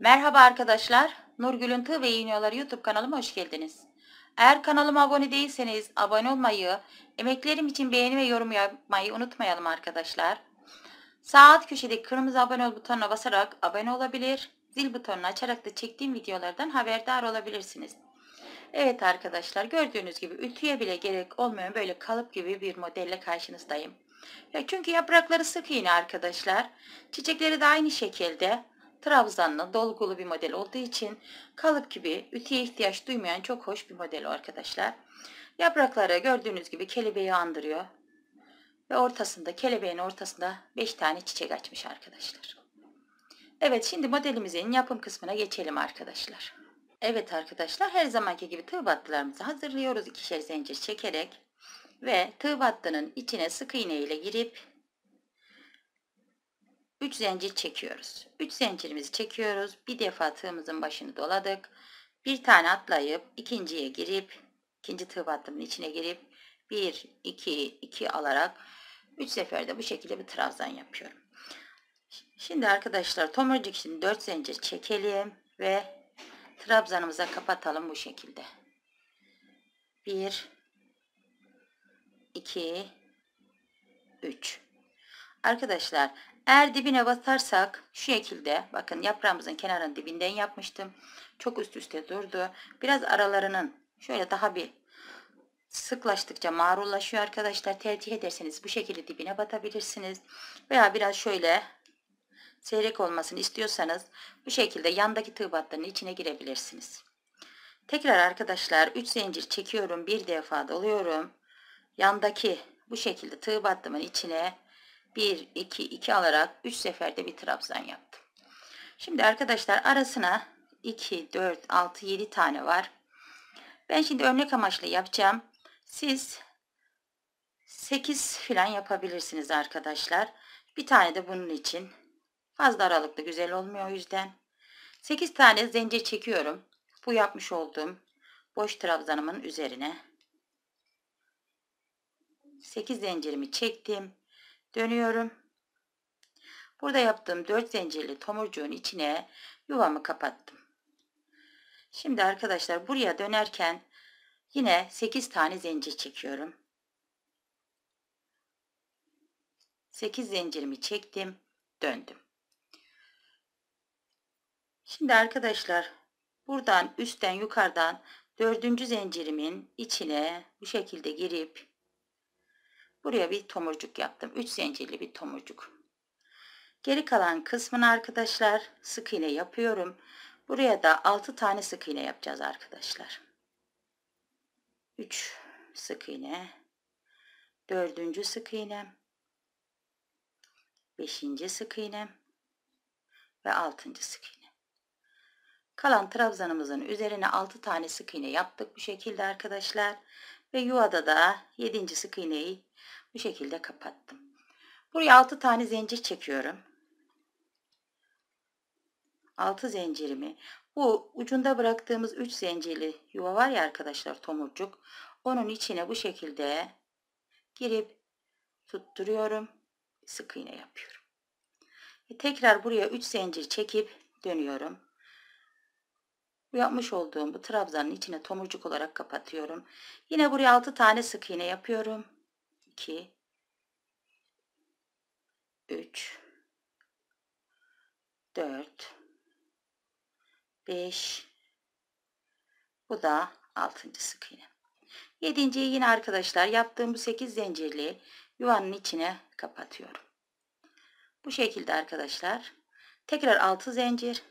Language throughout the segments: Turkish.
Merhaba arkadaşlar. Nurgül'ün Tığ ve İğniyoları YouTube kanalıma hoş geldiniz. Eğer kanalıma abone değilseniz abone olmayı, emeklerim için beğeni ve yorum yapmayı unutmayalım arkadaşlar. Sağ alt köşedeki kırmızı abone ol butonuna basarak abone olabilir, zil butonunu açarak da çektiğim videolardan haberdar olabilirsiniz. Evet arkadaşlar gördüğünüz gibi ütüye bile gerek olmayan böyle kalıp gibi bir modelle karşınızdayım. Ya çünkü yaprakları sık iğne arkadaşlar. Çiçekleri de aynı şekilde. Trabzanlı dolgulu bir model olduğu için kalıp gibi ütüye ihtiyaç duymayan çok hoş bir model arkadaşlar. Yaprakları gördüğünüz gibi kelebeği andırıyor. Ve ortasında kelebeğin ortasında 5 tane çiçek açmış arkadaşlar. Evet şimdi modelimizin yapım kısmına geçelim arkadaşlar. Evet arkadaşlar her zamanki gibi tığ battılarımızı hazırlıyoruz. ikişer zincir çekerek ve tığ battının içine sık iğne ile girip 3 zincir çekiyoruz. 3 zincirimizi çekiyoruz. Bir defa tığımızın başını doladık. Bir tane atlayıp ikinciye girip ikinci tığ battımın içine girip 1 2 2 alarak 3 seferde bu şekilde bir trabzan yapıyorum. Şimdi arkadaşlar tomurcuk için 4 zincir çekelim ve trabzanımıza kapatalım bu şekilde. 1 2 3 Arkadaşlar eğer dibine basarsak şu şekilde bakın yaprağımızın kenarının dibinden yapmıştım. Çok üst üste durdu. Biraz aralarının şöyle daha bir sıklaştıkça marullaşıyor arkadaşlar. Tercih ederseniz bu şekilde dibine batabilirsiniz. Veya biraz şöyle seyrek olmasını istiyorsanız bu şekilde yandaki tığ battının içine girebilirsiniz. Tekrar arkadaşlar 3 zincir çekiyorum. Bir defa doluyorum. Yandaki bu şekilde tığ battımın içine 1, 2, 2 alarak 3 seferde bir trabzan yaptım. Şimdi arkadaşlar arasına 2, 4, 6, 7 tane var. Ben şimdi örnek amaçlı yapacağım. Siz 8 filan yapabilirsiniz arkadaşlar. Bir tane de bunun için. Fazla aralıklı güzel olmuyor o yüzden. 8 tane zincir çekiyorum. Bu yapmış olduğum boş trabzanımın üzerine. 8 zincirimi çektim dönüyorum. Burada yaptığım 4 zincirli tomurcuğun içine yuvamı kapattım. Şimdi arkadaşlar buraya dönerken yine 8 tane zincir çekiyorum. 8 zincirimi çektim, döndüm. Şimdi arkadaşlar buradan üstten yukarıdan dördüncü zincirimin içine bu şekilde girip Buraya bir tomurcuk yaptım. 3 zincirli bir tomurcuk. Geri kalan kısmını arkadaşlar sık iğne yapıyorum. Buraya da 6 tane sık iğne yapacağız arkadaşlar. 3 sık iğne, 4. sık iğne, 5. sık iğne ve 6. sık iğne. Kalan trabzanımızın üzerine 6 tane sık iğne yaptık bu şekilde arkadaşlar. Ve yuvada da 7. sık iğneyi bu şekilde kapattım. Buraya 6 tane zincir çekiyorum. 6 zincirimi bu ucunda bıraktığımız 3 zincirli yuva var ya arkadaşlar tomurcuk. Onun içine bu şekilde girip tutturuyorum. Sık iğne yapıyorum. Ve tekrar buraya 3 zincir çekip dönüyorum. Bu yapmış olduğum bu trabzanın içine tomurcuk olarak kapatıyorum. Yine buraya 6 tane sık iğne yapıyorum. 2 3 4 5 bu da 6. sık iğne. 7.yi yine arkadaşlar yaptığım bu 8 zincirli yuvanın içine kapatıyorum. Bu şekilde arkadaşlar tekrar 6 zincir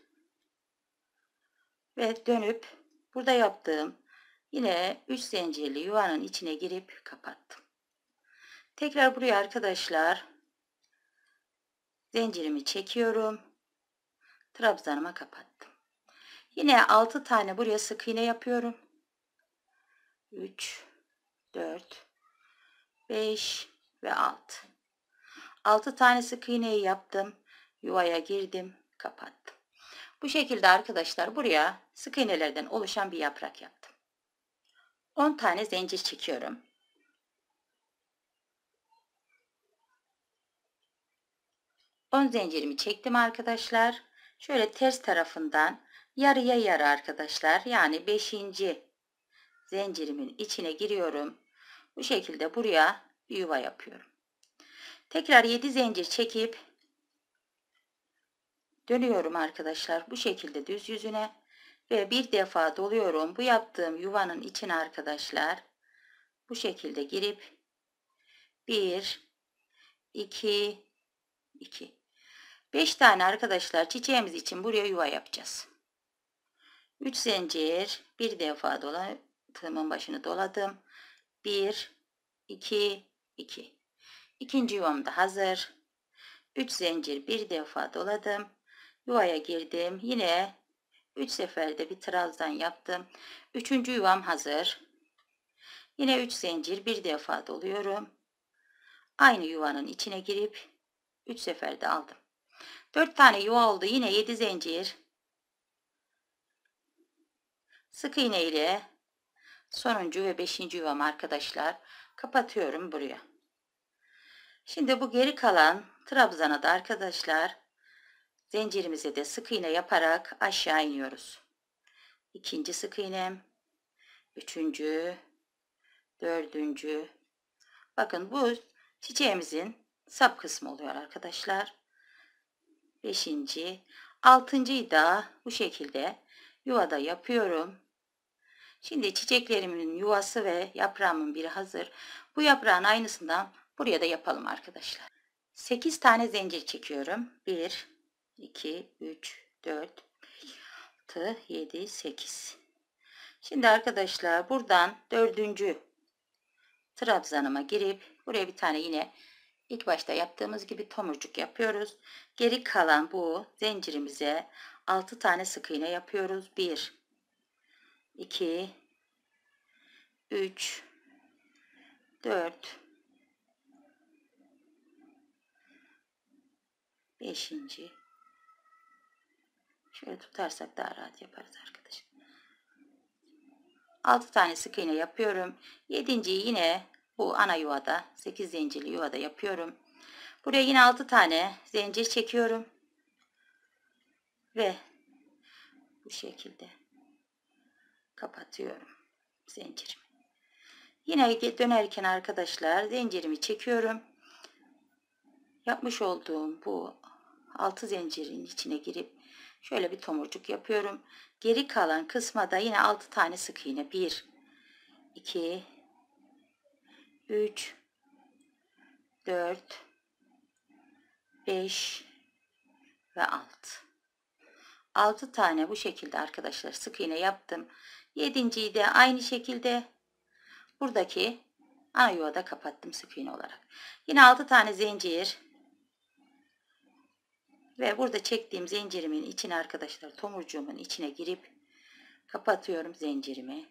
ve dönüp burada yaptığım yine 3 zincirli yuvanın içine girip kapattım. Tekrar buraya arkadaşlar zincirimi çekiyorum. Trabzanıma kapattım. Yine 6 tane buraya sık iğne yapıyorum. 3 4 5 ve 6. 6 tane sık iğneyi yaptım. Yuvaya girdim, kapattım. Bu şekilde arkadaşlar buraya sık iğnelerden oluşan bir yaprak yaptım. 10 tane zincir çekiyorum. Ön zincirimi çektim arkadaşlar. Şöyle ters tarafından yarıya yarı arkadaşlar. Yani 5. zincirimin içine giriyorum. Bu şekilde buraya bir yuva yapıyorum. Tekrar 7 zincir çekip dönüyorum arkadaşlar. Bu şekilde düz yüzüne ve bir defa doluyorum. Bu yaptığım yuvanın içine arkadaşlar bu şekilde girip 1 2 2 5 tane arkadaşlar çiçeğimiz için buraya yuva yapacağız. 3 zincir bir defa tığımın başını doladım. 1 2 2 İkinci yuvam da hazır. 3 zincir bir defa doladım. Yuvaya girdim. Yine 3 seferde bir trazdan yaptım. 3. yuvam hazır. Yine 3 zincir bir defa doluyorum. Aynı yuvanın içine girip 3 seferde aldım. 4 tane yuva oldu. Yine 7 zincir. Sık iğne ile sonuncu ve beşinci yuvam arkadaşlar. Kapatıyorum buraya. Şimdi bu geri kalan trabzana da arkadaşlar zincirimize de sık iğne yaparak aşağı iniyoruz. İkinci sık iğnem. Üçüncü. Dördüncü. Bakın bu çiçeğimizin sap kısmı oluyor arkadaşlar beşinci, altıncıyı da bu şekilde yuvada yapıyorum. Şimdi çiçeklerimin yuvası ve yaprağımın biri hazır. Bu yaprağın aynısından buraya da yapalım arkadaşlar. 8 tane zincir çekiyorum. 1, 2, 3, 4, 6, 7, 8. Şimdi arkadaşlar buradan dördüncü trabzanıma girip buraya bir tane yine İlk başta yaptığımız gibi tomurcuk yapıyoruz. Geri kalan bu zincirimize 6 tane sık iğne yapıyoruz. 1 2 3 4 5. Şöyle tutarsak daha rahat yaparız arkadaşlar. 6 tane sık iğne yapıyorum. 7. yine bu ana yuvada 8 zincirli yuvada yapıyorum. Buraya yine 6 tane zincir çekiyorum. Ve bu şekilde kapatıyorum zincirimi. Yine dönerken arkadaşlar zincirimi çekiyorum. Yapmış olduğum bu 6 zincirin içine girip şöyle bir tomurcuk yapıyorum. Geri kalan kısma da yine 6 tane sık iğne. 1 2 3 4 5 ve 6 6 tane bu şekilde arkadaşlar sık iğne yaptım. 7.yi de aynı şekilde buradaki ana yuvada kapattım sık iğne olarak. Yine 6 tane zincir ve burada çektiğim zincirimin içine arkadaşlar tomurcuğumun içine girip kapatıyorum zincirimi.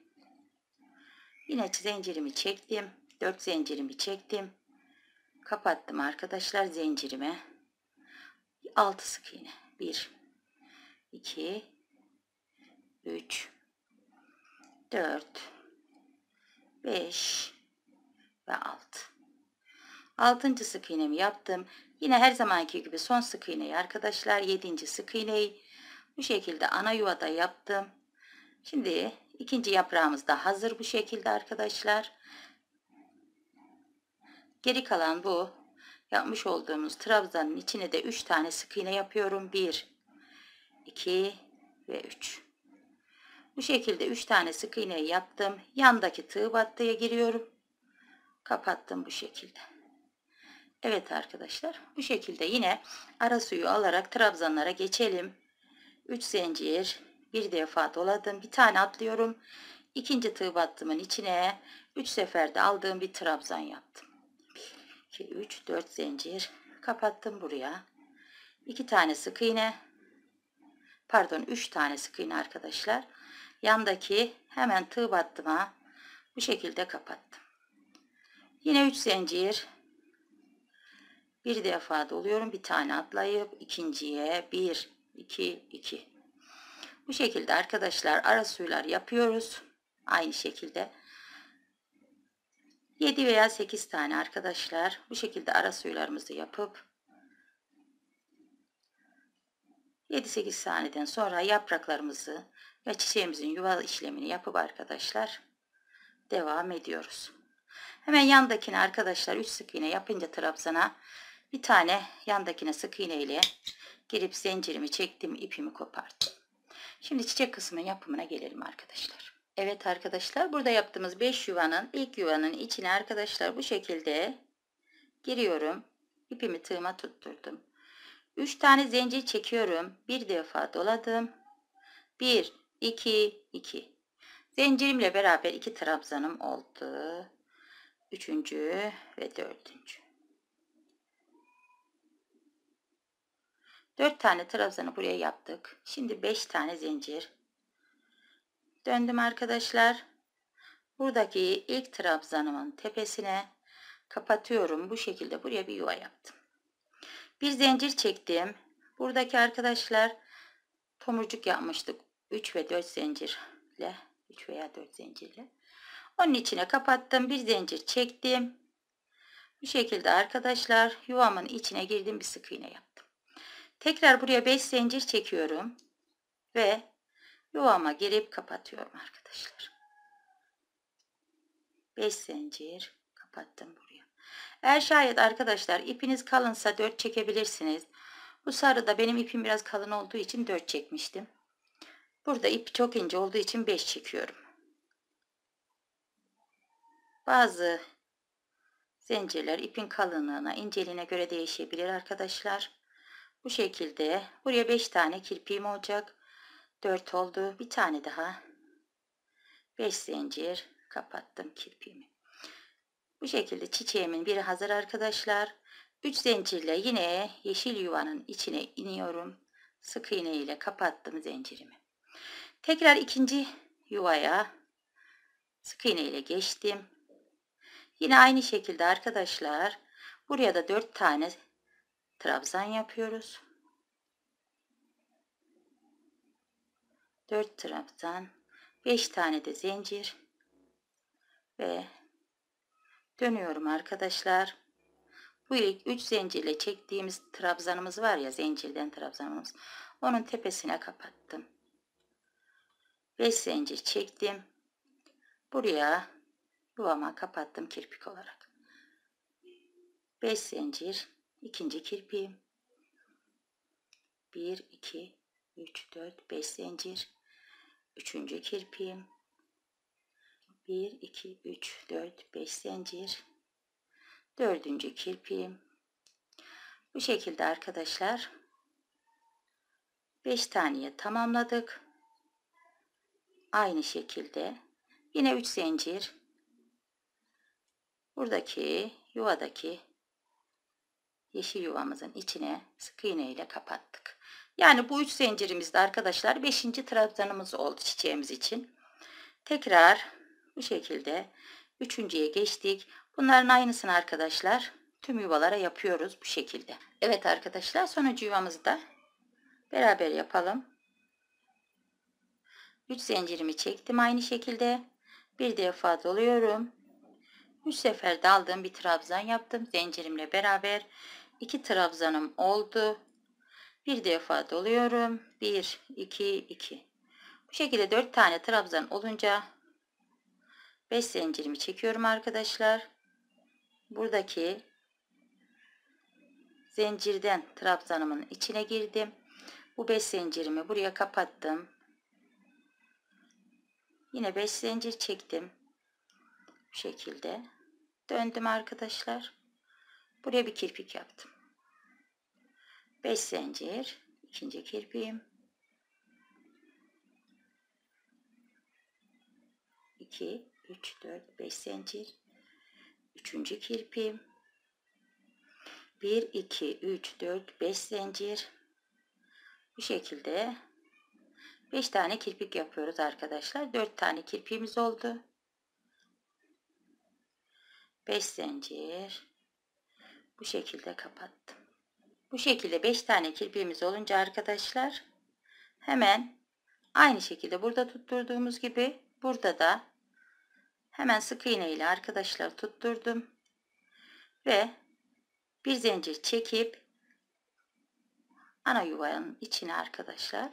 Yine zincirimi çektim. 4 zincirimi çektim. Kapattım arkadaşlar zincirime. 6 sık iğne. 1 2 3 4 5 ve 6. 6. sık iğnemi yaptım. Yine her zamanki gibi son sık iğneyi arkadaşlar 7. sık iğneyi bu şekilde ana yuvada yaptım. Şimdi ikinci yaprağımız da hazır bu şekilde arkadaşlar. Geri kalan bu yapmış olduğumuz trabzanın içine de 3 tane sık iğne yapıyorum. 1 2 ve 3. Bu şekilde 3 tane sık iğne yaptım. Yandaki tığ battıya giriyorum. Kapattım bu şekilde. Evet arkadaşlar bu şekilde yine ara suyu alarak trabzanlara geçelim. 3 zincir bir defa doladım. Bir tane atlıyorum. İkinci tığ battımın içine 3 seferde aldığım bir trabzan yaptım. 2 3 4 zincir kapattım buraya 2 tane sık iğne pardon 3 tane sık iğne arkadaşlar yandaki hemen tığ battıma bu şekilde kapattım yine 3 zincir bir defa doluyorum bir tane atlayıp ikinciye 1 2 2 bu şekilde arkadaşlar ara suylar yapıyoruz aynı şekilde 7 veya 8 tane arkadaşlar bu şekilde ara suylarımızı yapıp 7-8 saniyeden sonra yapraklarımızı ve çiçeğimizin yuval işlemini yapıp arkadaşlar devam ediyoruz. Hemen yandakine arkadaşlar 3 sık iğne yapınca trabzana bir tane yandakine sık iğne ile girip zincirimi çektim ipimi koparttım. Şimdi çiçek kısmının yapımına gelelim arkadaşlar. Evet arkadaşlar burada yaptığımız 5 yuvanın ilk yuvanın içine arkadaşlar bu şekilde giriyorum. İpimi tığıma tutturdum. 3 tane zincir çekiyorum. Bir defa doladım. 1 2 2. Zincirimle beraber 2 trabzanım oldu. 3. ve 4. 4 tane trabzanı buraya yaptık. Şimdi 5 tane zincir Döndüm arkadaşlar. Buradaki ilk trabzanımın tepesine kapatıyorum. Bu şekilde buraya bir yuva yaptım. Bir zincir çektim. Buradaki arkadaşlar tomurcuk yapmıştık. 3 ve 4 zincirle 3 veya 4 zincirle. Onun içine kapattım. Bir zincir çektim. Bu şekilde arkadaşlar yuvamın içine girdim bir sık iğne yaptım. Tekrar buraya 5 zincir çekiyorum ve Yuvama girip kapatıyorum arkadaşlar. 5 zincir kapattım buraya. Eğer şayet arkadaşlar ipiniz kalınsa 4 çekebilirsiniz. Bu sarıda benim ipim biraz kalın olduğu için 4 çekmiştim. Burada ip çok ince olduğu için 5 çekiyorum. Bazı zincirler ipin kalınlığına, inceliğine göre değişebilir arkadaşlar. Bu şekilde buraya 5 tane kirpiğim olacak. 4 oldu. Bir tane daha. 5 zincir kapattım kirpimi. Bu şekilde çiçeğimin biri hazır arkadaşlar. 3 zincirle yine yeşil yuvanın içine iniyorum. Sık iğne ile kapattım zincirimi. Tekrar ikinci yuvaya sık iğne ile geçtim. Yine aynı şekilde arkadaşlar buraya da 4 tane trabzan yapıyoruz. Dört trabzan 5 tane de zincir ve dönüyorum arkadaşlar bu ilk 3 zincirle çektiğimiz trabzanımız var ya zincirden trabzanımız onun tepesine kapattım 5 zincir çektim buraya yuvama kapattım kirpik olarak 5 zincir ikinci kirpiğim 1 2 3 4 5 zincir üçüncü kirpiğim 1 2 3 4 5 zincir dördüncü kirpiğim bu şekilde arkadaşlar 5 taneye tamamladık aynı şekilde yine 3 zincir buradaki yuvadaki yeşil yuvamızın içine sık iğne ile kapattık yani bu üç zincirimizde arkadaşlar beşinci trabzanımız oldu çiçeğimiz için. Tekrar bu şekilde üçüncüye geçtik. Bunların aynısını arkadaşlar tüm yuvalara yapıyoruz bu şekilde. Evet arkadaşlar sonucu yuvamızı da beraber yapalım. 3 zincirimi çektim aynı şekilde. Bir defa doluyorum. 3 sefer aldığım bir trabzan yaptım. Zincirimle beraber 2 trabzanım oldu. Bir defa doluyorum. 1, 2, 2. Bu şekilde 4 tane trabzan olunca 5 zincirimi çekiyorum arkadaşlar. Buradaki zincirden trabzanımın içine girdim. Bu 5 zincirimi buraya kapattım. Yine 5 zincir çektim. Bu şekilde döndüm arkadaşlar. Buraya bir kirpik yaptım. 5 zincir ikinci kirpiğim 2 3 4 5 zincir üçüncü kirpiğim 1 2 3 4 5 zincir bu şekilde 5 tane kirpik yapıyoruz arkadaşlar 4 tane kirpiğimiz oldu 5 zincir bu şekilde kapattım bu şekilde 5 tane kirpiğimiz olunca arkadaşlar hemen aynı şekilde burada tutturduğumuz gibi burada da hemen sık iğne ile arkadaşlar tutturdum ve bir zincir çekip ana yuvanın içine arkadaşlar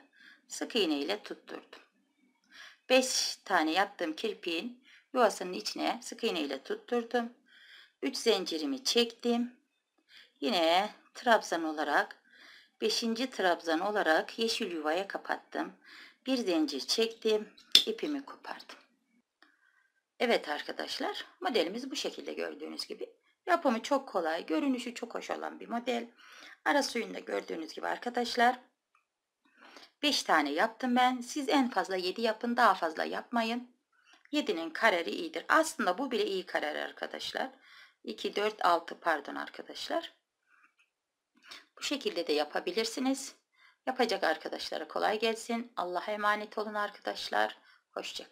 sık iğne ile tutturdum. 5 tane yaptığım kirpiğin yuvasının içine sık iğne ile tutturdum. 3 zincirimi çektim. Yine Trabzan olarak 5. trabzan olarak yeşil yuvaya kapattım. Bir zincir çektim. ipimi kopardım. Evet arkadaşlar modelimiz bu şekilde gördüğünüz gibi. Yapımı çok kolay, görünüşü çok hoş olan bir model. Ara suyunda gördüğünüz gibi arkadaşlar 5 tane yaptım ben. Siz en fazla 7 yapın, daha fazla yapmayın. 7'nin kararı iyidir. Aslında bu bile iyi karar arkadaşlar. 2, 4, 6 pardon arkadaşlar. Bu şekilde de yapabilirsiniz. Yapacak arkadaşlara kolay gelsin. Allah'a emanet olun arkadaşlar. Hoşçakalın.